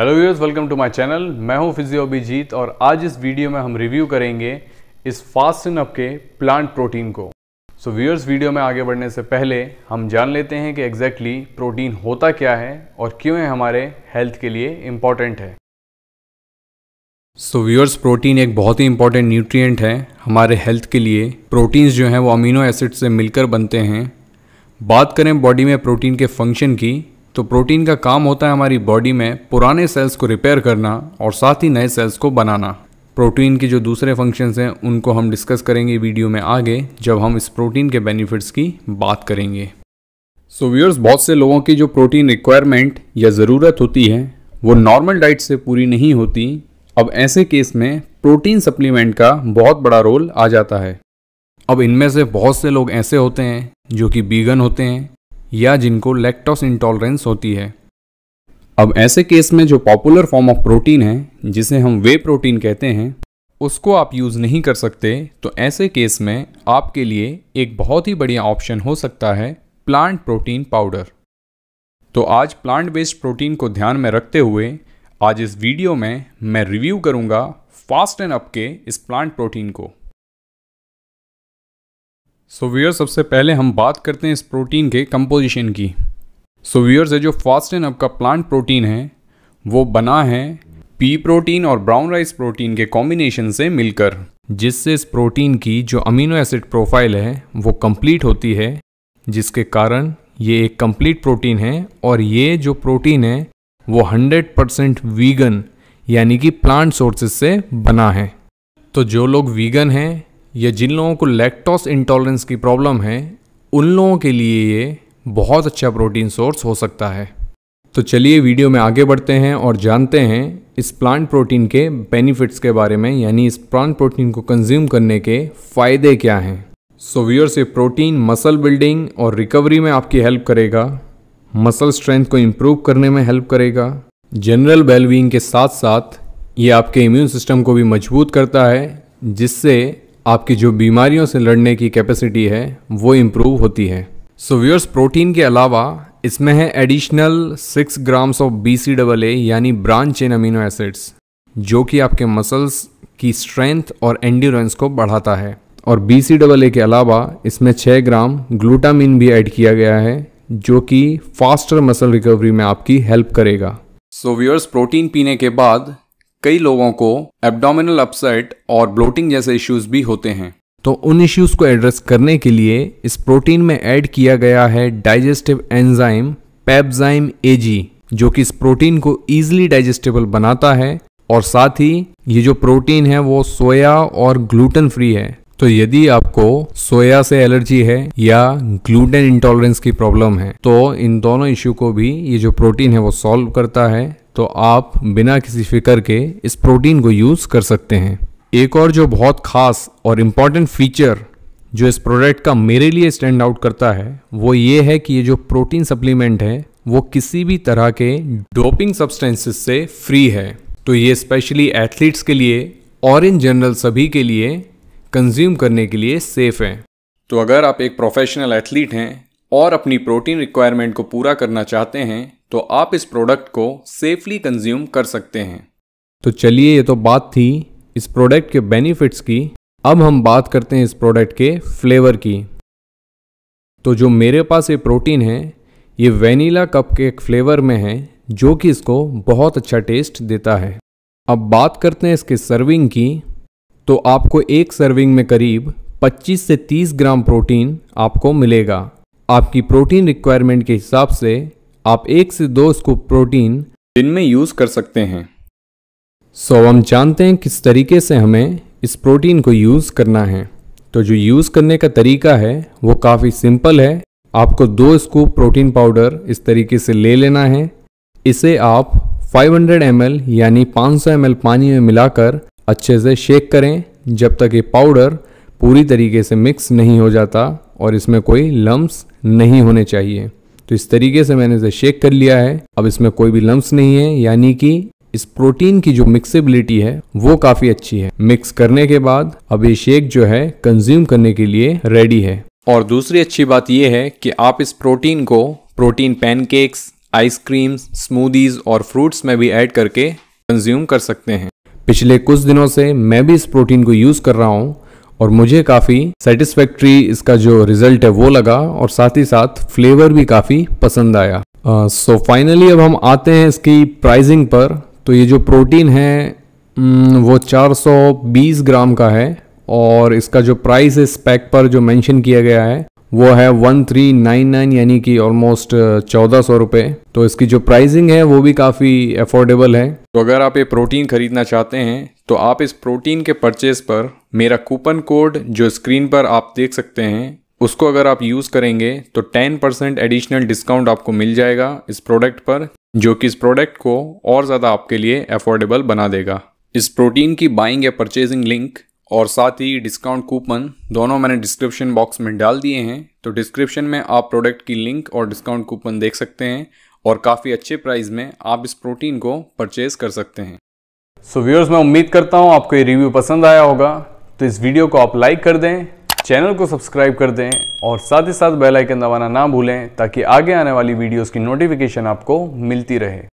hello viewers welcome to my channel मैं हूं फिजियोबीजीत और आज इस वीडियो में हम रिव्यू करेंगे इस फास्ट अप के प्लांट प्रोटीन को सो so, व्यूअर्स वीडियो में आगे बढ़ने से पहले हम जान लेते हैं कि एग्जैक्टली exactly प्रोटीन होता क्या है और क्यों है हमारे हेल्थ के लिए इम्पॉर्टेंट है सो व्यूअर्स प्रोटीन एक बहुत ही इंपॉर्टेंट न्यूट्रियट है हमारे हेल्थ के लिए प्रोटीन्स जो हैं वो अमीनो एसिड से मिलकर बनते हैं बात करें बॉडी में प्रोटीन के फंक्शन की तो प्रोटीन का काम होता है हमारी बॉडी में पुराने सेल्स को रिपेयर करना और साथ ही नए सेल्स को बनाना प्रोटीन के जो दूसरे फंक्शंस हैं उनको हम डिस्कस करेंगे वीडियो में आगे जब हम इस प्रोटीन के बेनिफिट्स की बात करेंगे सो so, व्यूअर्स बहुत से लोगों की जो प्रोटीन रिक्वायरमेंट या ज़रूरत होती है वो नॉर्मल डाइट से पूरी नहीं होती अब ऐसे केस में प्रोटीन सप्लीमेंट का बहुत बड़ा रोल आ जाता है अब इनमें से बहुत से लोग ऐसे होते हैं जो कि बीगन होते हैं या जिनको लैक्टोस इंटॉलरेंस होती है अब ऐसे केस में जो पॉपुलर फॉर्म ऑफ प्रोटीन है जिसे हम वे प्रोटीन कहते हैं उसको आप यूज़ नहीं कर सकते तो ऐसे केस में आपके लिए एक बहुत ही बढ़िया ऑप्शन हो सकता है प्लांट प्रोटीन पाउडर तो आज प्लांट बेस्ड प्रोटीन को ध्यान में रखते हुए आज इस वीडियो में मैं रिव्यू करूंगा फास्ट एंड अप के इस प्लांट प्रोटीन को सो so, सबसे पहले हम बात करते हैं इस प्रोटीन के कंपोजिशन की सो so, है जो फास्ट एंड आपका प्लांट प्रोटीन है वो बना है पी प्रोटीन और ब्राउन राइस प्रोटीन के कॉम्बिनेशन से मिलकर जिससे इस प्रोटीन की जो अमीनो एसिड प्रोफाइल है वो कंप्लीट होती है जिसके कारण ये एक कंप्लीट प्रोटीन है और ये जो प्रोटीन है वो 100 परसेंट वीगन यानी कि प्लांट सोर्सेज से बना है तो जो लोग वीगन हैं या जिन लोगों को लैक्टोस इंटॉलरेंस की प्रॉब्लम है उन लोगों के लिए ये बहुत अच्छा प्रोटीन सोर्स हो सकता है तो चलिए वीडियो में आगे बढ़ते हैं और जानते हैं इस प्लांट प्रोटीन के बेनिफिट्स के बारे में यानी इस प्लांट प्रोटीन को कंज्यूम करने के फ़ायदे क्या हैं सो व्यूअर्स ये प्रोटीन मसल बिल्डिंग और रिकवरी में आपकी हेल्प करेगा मसल स्ट्रेंथ को इम्प्रूव करने में हेल्प करेगा जनरल वेलबींग के साथ साथ ये आपके इम्यून सिस्टम को भी मजबूत करता है जिससे आपकी जो बीमारियों से लड़ने की कैपेसिटी है वो इम्प्रूव होती है सो व्यूअर्स प्रोटीन के अलावा इसमें है additional six grams of B C double A यानी ब्रांच चेन अमीनो एसिड्स जो कि आपके मसल्स की स्ट्रेंथ और एंड्योरेंस को बढ़ाता है और बी सी डबल ए के अलावा इसमें छः ग्राम ग्लूटामिन भी ऐड किया गया है जो कि फास्टर मसल रिकवरी में आपकी हेल्प करेगा सो so, व्यूअर्स प्रोटीन पीने के बाद कई लोगों को एब्डोमिनल अपसेट और ब्लोटिंग जैसे इश्यूज भी होते हैं तो उन इश्यूज को एड्रेस करने के लिए इस प्रोटीन में ऐड किया गया है डाइजेस्टिव एंजाइम पेप्जाइम एजी जो कि इस प्रोटीन को ईजिली डाइजेस्टेबल बनाता है और साथ ही ये जो प्रोटीन है वो सोया और ग्लूटेन फ्री है तो यदि आपको सोया से एलर्जी है या ग्लूटेन इंटॉलरेंस की प्रॉब्लम है तो इन दोनों इश्यू को भी ये जो प्रोटीन है वो सॉल्व करता है तो आप बिना किसी फिक्र के इस प्रोटीन को यूज़ कर सकते हैं एक और जो बहुत ख़ास और इम्पॉर्टेंट फीचर जो इस प्रोडक्ट का मेरे लिए स्टैंड आउट करता है वो ये है कि ये जो प्रोटीन सप्लीमेंट है वो किसी भी तरह के डोपिंग सब्सटेंसेस से फ्री है तो ये स्पेशली एथलीट्स के लिए और इन जनरल सभी के लिए कंज्यूम करने के लिए सेफ़ है तो अगर आप एक प्रोफेशनल एथलीट हैं और अपनी प्रोटीन रिक्वायरमेंट को पूरा करना चाहते हैं तो आप इस प्रोडक्ट को सेफली कंज्यूम कर सकते हैं तो चलिए ये तो बात थी इस प्रोडक्ट के बेनिफिट्स की अब हम बात करते हैं इस प्रोडक्ट के फ्लेवर की तो जो मेरे पास ये प्रोटीन है ये वेनीला कप के फ्लेवर में है जो कि इसको बहुत अच्छा टेस्ट देता है अब बात करते हैं इसके सर्विंग की तो आपको एक सर्विंग में करीब 25 से 30 ग्राम प्रोटीन आपको मिलेगा आपकी प्रोटीन रिक्वायरमेंट के हिसाब से आप एक से दो स्कूप प्रोटीन दिन में यूज़ कर सकते हैं सो so, हम जानते हैं किस तरीके से हमें इस प्रोटीन को यूज़ करना है तो जो यूज़ करने का तरीका है वो काफ़ी सिंपल है आपको दो स्कूप प्रोटीन पाउडर इस तरीके से ले लेना है इसे आप 500 हंड्रेड यानी 500 सौ पानी में मिलाकर अच्छे से शेक करें जब तक ये पाउडर पूरी तरीके से मिक्स नहीं हो जाता और इसमें कोई लम्ब्स नहीं होने चाहिए तो इस तरीके से मैंने इसे शेक कर लिया है अब इसमें कोई भी लम्स नहीं है यानी कि इस प्रोटीन की जो मिक्सेबिलिटी है वो काफी अच्छी है मिक्स करने के बाद अब ये शेक जो है कंज्यूम करने के लिए रेडी है और दूसरी अच्छी बात यह है कि आप इस प्रोटीन को प्रोटीन पैनकेक्स आइसक्रीम्स स्मूदीज और फ्रूट्स में भी ऐड करके कंज्यूम कर सकते हैं पिछले कुछ दिनों से मैं भी इस प्रोटीन को यूज़ कर रहा हूँ और मुझे काफ़ी सेटिस्फैक्ट्री इसका जो रिजल्ट है वो लगा और साथ ही साथ फ्लेवर भी काफ़ी पसंद आया सो uh, फाइनली so अब हम आते हैं इसकी प्राइसिंग पर तो ये जो प्रोटीन है वो 420 ग्राम का है और इसका जो प्राइस इस पैक पर जो मेंशन किया गया है वो है 1399 यानी कि ऑलमोस्ट चौदह सौ रुपये तो इसकी जो प्राइसिंग है वो भी काफ़ी अफोर्डेबल है तो अगर आप ये प्रोटीन खरीदना चाहते हैं तो आप इस प्रोटीन के परचेज़ पर मेरा कूपन कोड जो स्क्रीन पर आप देख सकते हैं उसको अगर आप यूज़ करेंगे तो 10 परसेंट एडिशनल डिस्काउंट आपको मिल जाएगा इस प्रोडक्ट पर जो कि इस प्रोडक्ट को और ज़्यादा आपके लिए अफोर्डेबल बना देगा इस प्रोटीन की बाइंग या परचेजिंग लिंक और साथ ही डिस्काउंट कूपन दोनों मैंने डिस्क्रिप्शन बॉक्स में डाल दिए हैं तो डिस्क्रिप्शन में आप प्रोडक्ट की लिंक और डिस्काउंट कूपन देख सकते हैं और काफ़ी अच्छे प्राइस में आप इस प्रोटीन को परचेज़ कर सकते हैं सो so, व्यूअर्स मैं उम्मीद करता हूँ आपको ये रिव्यू पसंद आया होगा तो इस वीडियो को आप लाइक कर दें चैनल को सब्सक्राइब कर दें और साथ ही साथ बेल आइकन दबाना ना भूलें ताकि आगे आने वाली वीडियोस की नोटिफिकेशन आपको मिलती रहे